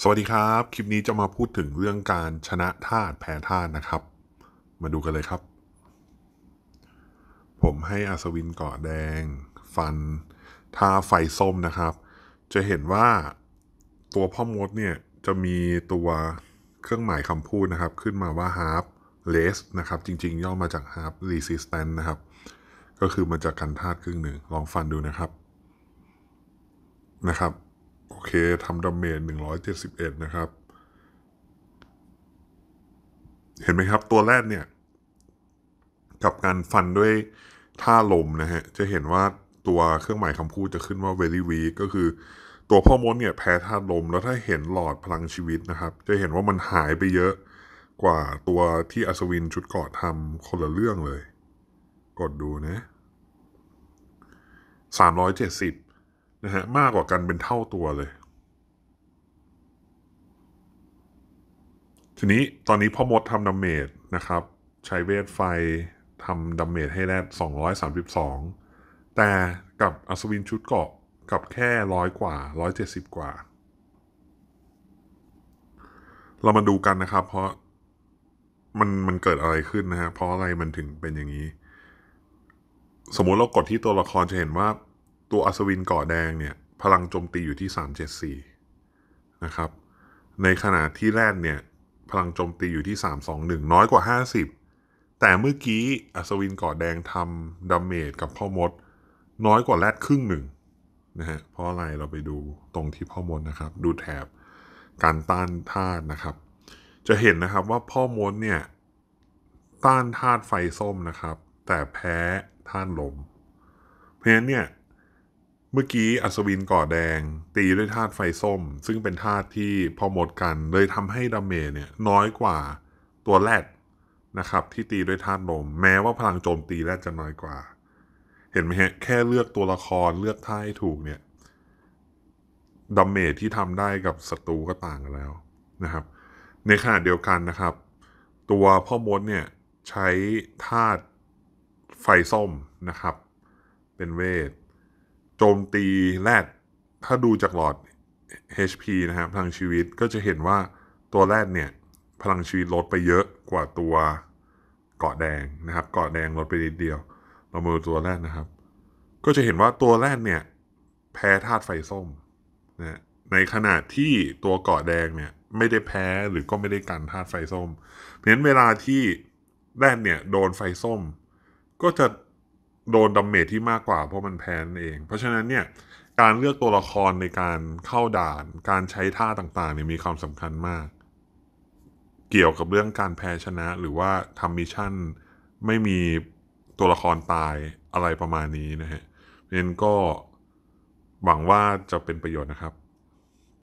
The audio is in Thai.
สวัสดีครับ คลิปนี้จะมาพูดถึงเรื่องการชนะธาตุแพ้ธาตุนะครับ มาดูกันเลยครับ ผมให้อัศวินเกาะแดงฟันทาไฟส้มนะครับ จะเห็นว่าตัวพ่อมดเนี่ยจะมีตัวเครื่องหมายคำพูดนะครับ ขึ้นมาว่า half less นะครับ จริงๆย่อมาจาก half resistance นะครับ ก็คือมาจากันธาตุครึ่งหนึ่งลองฟันดูนะครับ นะครับโอเคทำดาเมจ171 นะครับ เห็นไหมครับตัวแรกเนี่ย กับการฟันด้วยท่าลมนะฮะจะเห็นว่าตัวเครื่องหมายคำพูดจะขึ้นว่า very weak ก็คือตัวพ่อมดเนี่ยแพ้ท่าลม แล้วถ้าเห็นหลอดพลังชีวิตนะครับ จะเห็นว่ามันหายไปเยอะกว่าตัวที่อัศวินชุดเกาะทำคนละเรื่องเลย กดดูนะสามร้อยเจ็ดสิบนะฮะมากกว่ากันเป็นเท่าตัวเลย ทีนี้ตอนนี้พ่อมดทำดาเมจนะครับ ใช้เวทไฟทำดาเมจให้แรด232 แต่กับอัศวินชุดเกาะกับแค่ร้อยกว่า170กว่า เรามาดูกันนะครับ เพราะมันมันเกิดอะไรขึ้นนะฮะเพราะอะไรมันถึงเป็นอย่างนี้ สมมุติเรากดที่ตัวละครจะเห็นว่าตัวอัศวินก่อแดงเนี่ยพลังโจมตีอยู่ที่สามเจ็ดสี่นะครับในขณะที่แรดเนี่ยพลังโจมตีอยู่ที่สสามองหนึ่งน้อยกว่าห้าสิบแต่เมื่อกี้อัศวินก่อแดงทำดาเมจกับพ่อมด น้อยกว่าแรดครึ่งหนึ่งนะฮะเพราะอะไรเราไปดูตรงที่พ่อมดนะครับ ดูแถบการต้านธาตุนะครับ จะเห็นนะครับว่าพ่อมดเนี่ยต้านธาตุไฟส้มนะครับ แต่แพ้ธาตุลม เพราะฉะนั้นเนี่ยเมื่อกี้อัศวินก่อแดง ตีด้วยธาตุไฟส้ม ซึ่งเป็นธาตุที่พอหมดกันเลยทำให้ดาเมจเนี่ยน้อยกว่าตัวแรดนะครับ ที่ตีด้วยธาตุลมแม้ว่าพลังโจมตีแรดจะน้อยกว่า เห็นไหมฮะแค่เลือกตัวละครเลือก ท่าให้ถูกเนี่ยดาเมจที่ทำได้กับศัตรูก็ต่างกันแล้วนะครับ ในขณะเดียวกันนะครับ ตัวพ่อมดเนี่ยใช้ธาตุไฟส้มนะครับ เป็นเวทโจมตีแรดถ้าดูจากหลอด HP นะครับ พลังชีวิตก็จะเห็นว่าตัวแรดเนี่ยพลังชีวิตลดไปเยอะกว่าตัวเกาะแดงนะครับเกาะแดงลดไปนิดเดียวเรามาดูตัวแรดนะครับ ก็จะเห็นว่าตัวแรดเนี่ยแพ้ธาตุไฟส้มนะในขณะที่ตัวเกาะแดงเนี่ยไม่ได้แพ้หรือก็ไม่ได้กันธาตุไฟส้ม เพราะฉะนั้นเวลาที่แรดเนี่ยโดนไฟส้ม ก็จะโดนดัมเมจที่มากกว่าเพราะมันแพ้นเอง เพราะฉะนั้นเนี่ยการเลือกตัวละครในการเข้าด่าน การใช้ท่าต่างๆเนี่ยมีความสำคัญมากเกี่ยวกับเรื่องการแพ้ชนะหรือว่าทำมิชชั่นไม่มีตัวละครตายอะไรประมาณนี้นะฮะเน้นก็หวังว่าจะเป็นประโยชน์นะครับ